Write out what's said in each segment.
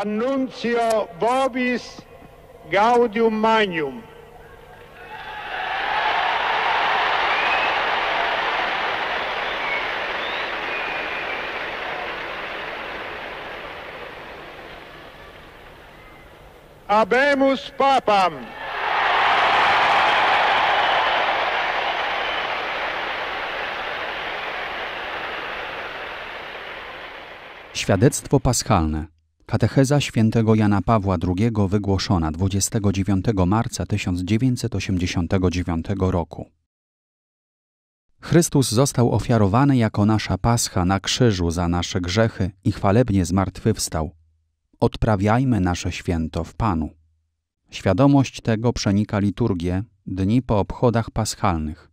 Annuncio Vobis Gaudium Magnum. Abemus Papam. Świadectwo paschalne. Katecheza świętego Jana Pawła II wygłoszona 29 marca 1989 roku. Chrystus został ofiarowany jako nasza pascha na krzyżu za nasze grzechy i chwalebnie zmartwychwstał. Odprawiajmy nasze święto w Panu. Świadomość tego przenika liturgię dni po obchodach paschalnych.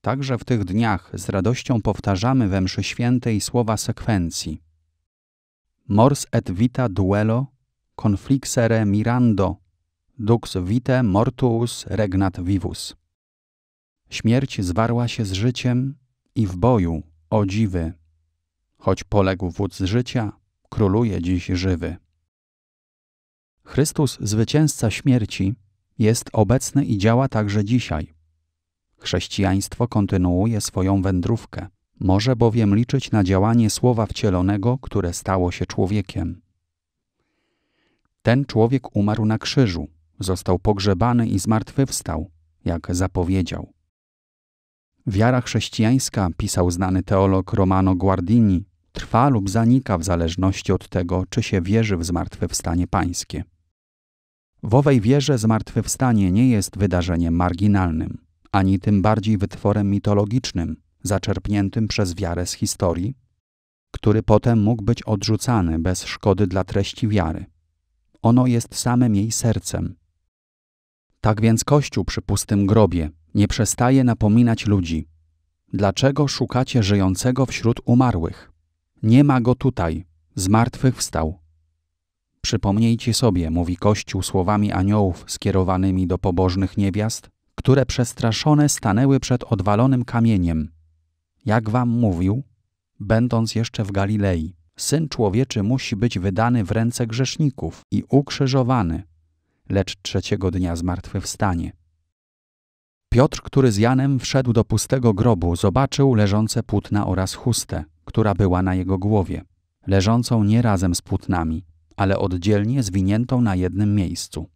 Także w tych dniach z radością powtarzamy we mszy świętej słowa sekwencji – Mors et vita duello, conflixere mirando, dux vitae mortuus regnat vivus. Śmierć zwarła się z życiem i w boju, o dziwy. Choć poległ wódz życia, króluje dziś żywy. Chrystus, zwycięzca śmierci, jest obecny i działa także dzisiaj. Chrześcijaństwo kontynuuje swoją wędrówkę. Może bowiem liczyć na działanie słowa wcielonego, które stało się człowiekiem. Ten człowiek umarł na krzyżu, został pogrzebany i zmartwychwstał, jak zapowiedział. Wiara chrześcijańska, pisał znany teolog Romano Guardini, trwa lub zanika w zależności od tego, czy się wierzy w zmartwychwstanie pańskie. W owej wierze zmartwychwstanie nie jest wydarzeniem marginalnym, ani tym bardziej wytworem mitologicznym, zaczerpniętym przez wiarę z historii, który potem mógł być odrzucany bez szkody dla treści wiary. Ono jest samym jej sercem. Tak więc Kościół przy pustym grobie nie przestaje napominać ludzi: Dlaczego szukacie żyjącego wśród umarłych? Nie ma go tutaj, z martwych wstał. Przypomnijcie sobie, mówi Kościół słowami aniołów skierowanymi do pobożnych niewiast, które przestraszone stanęły przed odwalonym kamieniem, jak wam mówił, będąc jeszcze w Galilei. Syn człowieczy musi być wydany w ręce grzeszników i ukrzyżowany, lecz trzeciego dnia zmartwychwstanie. Piotr, który z Janem wszedł do pustego grobu, zobaczył leżące płótna oraz chustę, która była na jego głowie, leżącą nie razem z płótnami, ale oddzielnie zwiniętą na jednym miejscu.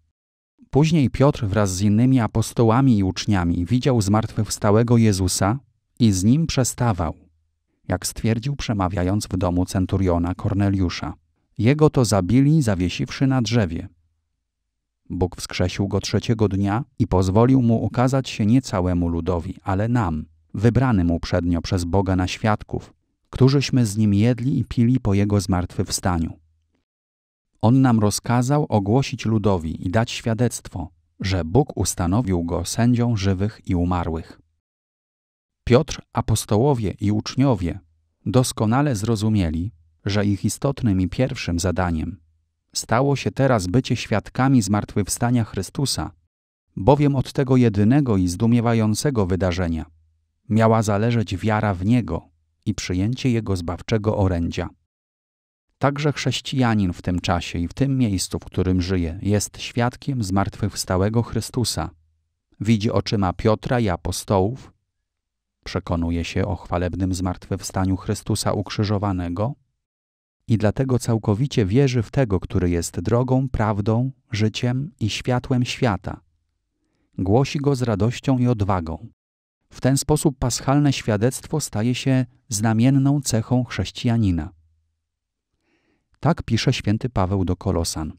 Później Piotr wraz z innymi apostołami i uczniami widział zmartwychwstałego Jezusa i z nim przestawał, jak stwierdził przemawiając w domu centuriona Korneliusza. Jego to zabili, zawiesiwszy na drzewie. Bóg wskrzesił go trzeciego dnia i pozwolił mu ukazać się nie całemu ludowi, ale nam, wybranym uprzednio przez Boga na świadków, którzyśmy z nim jedli i pili po jego zmartwychwstaniu. On nam rozkazał ogłosić ludowi i dać świadectwo, że Bóg ustanowił go sędzią żywych i umarłych. Piotr, apostołowie i uczniowie doskonale zrozumieli, że ich istotnym i pierwszym zadaniem stało się teraz bycie świadkami zmartwychwstania Chrystusa, bowiem od tego jedynego i zdumiewającego wydarzenia miała zależeć wiara w Niego i przyjęcie Jego zbawczego orędzia. Także chrześcijanin w tym czasie i w tym miejscu, w którym żyje, jest świadkiem zmartwychwstałego Chrystusa. Widzi oczyma Piotra i apostołów, Przekonuje się o chwalebnym zmartwychwstaniu Chrystusa ukrzyżowanego i dlatego całkowicie wierzy w tego, który jest drogą, prawdą, życiem i światłem świata. Głosi go z radością i odwagą. W ten sposób paschalne świadectwo staje się znamienną cechą chrześcijanina. Tak pisze święty Paweł do Kolosan.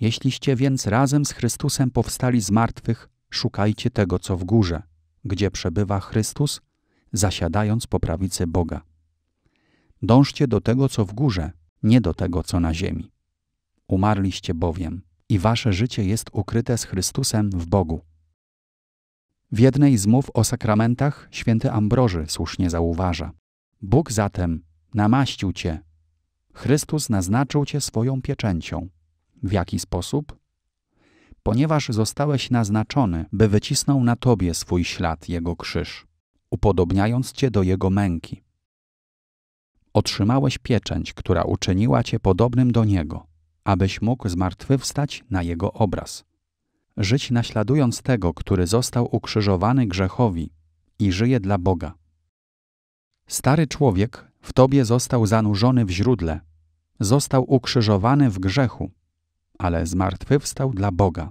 Jeśliście więc razem z Chrystusem powstali z martwych, szukajcie tego, co w górze – gdzie przebywa Chrystus, zasiadając po prawicy Boga. Dążcie do tego, co w górze, nie do tego, co na ziemi. Umarliście bowiem i wasze życie jest ukryte z Chrystusem w Bogu. W jednej z mów o sakramentach święty Ambroży słusznie zauważa: Bóg zatem namaścił cię. Chrystus naznaczył cię swoją pieczęcią. W jaki sposób? ponieważ zostałeś naznaczony, by wycisnął na tobie swój ślad jego krzyż, upodobniając cię do jego męki. Otrzymałeś pieczęć, która uczyniła cię podobnym do niego, abyś mógł zmartwychwstać na jego obraz. Żyć naśladując tego, który został ukrzyżowany grzechowi i żyje dla Boga. Stary człowiek w tobie został zanurzony w źródle, został ukrzyżowany w grzechu, ale zmartwychwstał dla Boga.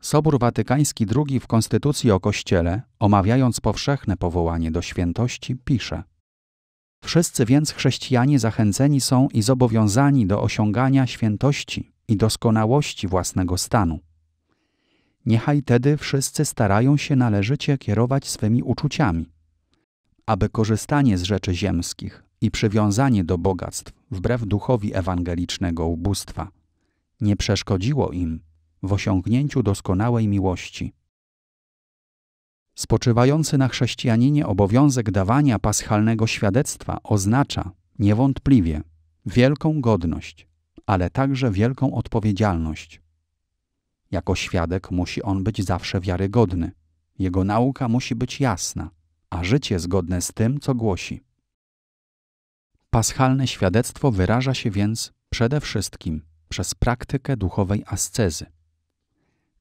Sobór Watykański II w Konstytucji o Kościele, omawiając powszechne powołanie do świętości, pisze: Wszyscy więc chrześcijanie zachęceni są i zobowiązani do osiągania świętości i doskonałości własnego stanu. Niechaj tedy wszyscy starają się należycie kierować swymi uczuciami, aby korzystanie z rzeczy ziemskich i przywiązanie do bogactw wbrew duchowi ewangelicznego ubóstwa nie przeszkodziło im w osiągnięciu doskonałej miłości. Spoczywający na chrześcijaninie obowiązek dawania paschalnego świadectwa oznacza, niewątpliwie, wielką godność, ale także wielką odpowiedzialność. Jako świadek musi on być zawsze wiarygodny, jego nauka musi być jasna, a życie zgodne z tym, co głosi. Paschalne świadectwo wyraża się więc przede wszystkim przez praktykę duchowej ascezy,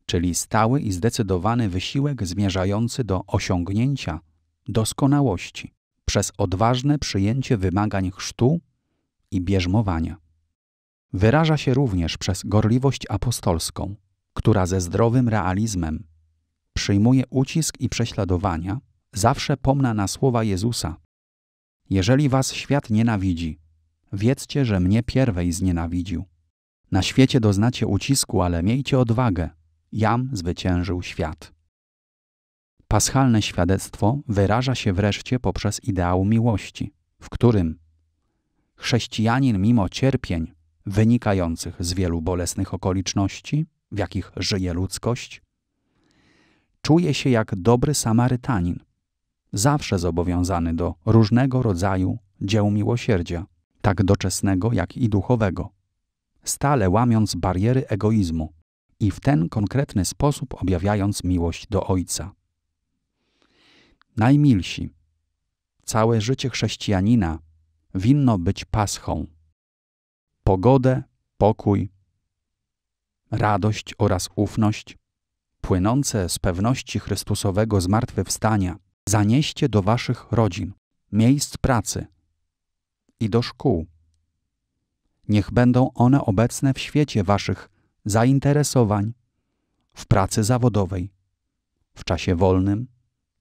czyli stały i zdecydowany wysiłek zmierzający do osiągnięcia doskonałości przez odważne przyjęcie wymagań chrztu i bierzmowania. Wyraża się również przez gorliwość apostolską, która ze zdrowym realizmem przyjmuje ucisk i prześladowania, zawsze pomna na słowa Jezusa. Jeżeli was świat nienawidzi, wiedzcie, że mnie pierwej znienawidził. Na świecie doznacie ucisku, ale miejcie odwagę. Jam zwyciężył świat. Paschalne świadectwo wyraża się wreszcie poprzez ideał miłości, w którym chrześcijanin mimo cierpień wynikających z wielu bolesnych okoliczności, w jakich żyje ludzkość, czuje się jak dobry Samarytanin, zawsze zobowiązany do różnego rodzaju dzieł miłosierdzia, tak doczesnego jak i duchowego, stale łamiąc bariery egoizmu, i w ten konkretny sposób objawiając miłość do Ojca. Najmilsi, całe życie chrześcijanina winno być paschą. Pogodę, pokój, radość oraz ufność, płynące z pewności Chrystusowego zmartwychwstania, zanieście do waszych rodzin, miejsc pracy i do szkół. Niech będą one obecne w świecie waszych zainteresowań, w pracy zawodowej, w czasie wolnym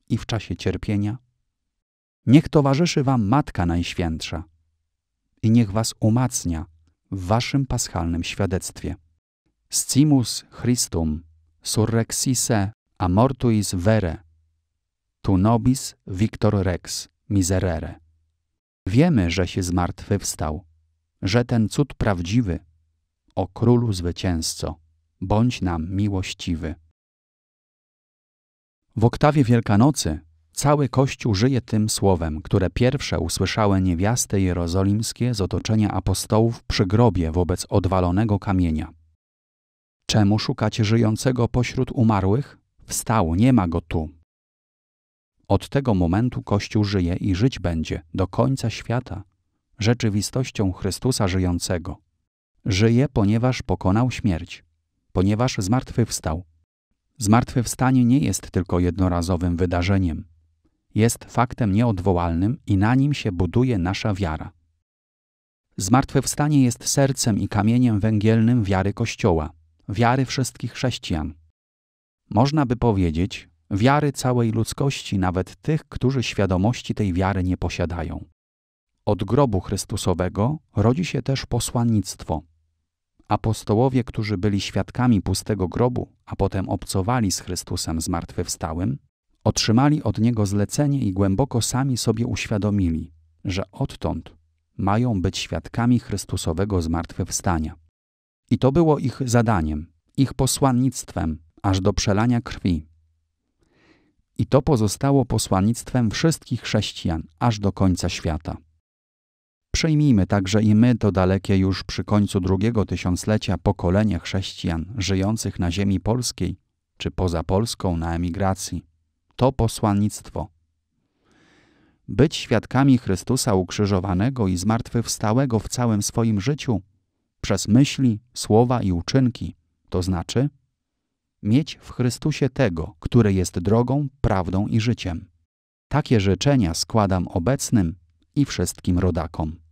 i w czasie cierpienia. Niech towarzyszy Wam Matka Najświętsza i niech Was umacnia w Waszym paschalnym świadectwie. Scimus Christum surrexisse amortuis vere, tu nobis victor rex miserere. Wiemy, że się zmartwychwstał, że ten cud prawdziwy o królu zwycięzco, bądź nam miłościwy. W oktawie Wielkanocy cały Kościół żyje tym słowem, które pierwsze usłyszały niewiasty jerozolimskie z otoczenia apostołów przy grobie wobec odwalonego kamienia. Czemu szukacie żyjącego pośród umarłych? Wstał, nie ma go tu. Od tego momentu Kościół żyje i żyć będzie do końca świata, rzeczywistością Chrystusa żyjącego. Żyje, ponieważ pokonał śmierć, ponieważ zmartwychwstał. Zmartwychwstanie nie jest tylko jednorazowym wydarzeniem. Jest faktem nieodwołalnym i na nim się buduje nasza wiara. Zmartwychwstanie jest sercem i kamieniem węgielnym wiary Kościoła, wiary wszystkich chrześcijan. Można by powiedzieć, wiary całej ludzkości, nawet tych, którzy świadomości tej wiary nie posiadają. Od grobu Chrystusowego rodzi się też posłannictwo. Apostołowie, którzy byli świadkami pustego grobu, a potem obcowali z Chrystusem zmartwychwstałym, otrzymali od Niego zlecenie i głęboko sami sobie uświadomili, że odtąd mają być świadkami Chrystusowego zmartwychwstania. I to było ich zadaniem, ich posłannictwem, aż do przelania krwi. I to pozostało posłannictwem wszystkich chrześcijan, aż do końca świata. Przyjmijmy także i my to dalekie już przy końcu drugiego tysiąclecia pokolenie chrześcijan żyjących na ziemi polskiej czy poza Polską na emigracji. To posłannictwo. Być świadkami Chrystusa ukrzyżowanego i zmartwychwstałego w całym swoim życiu przez myśli, słowa i uczynki, to znaczy mieć w Chrystusie tego, który jest drogą, prawdą i życiem. Takie życzenia składam obecnym i wszystkim rodakom.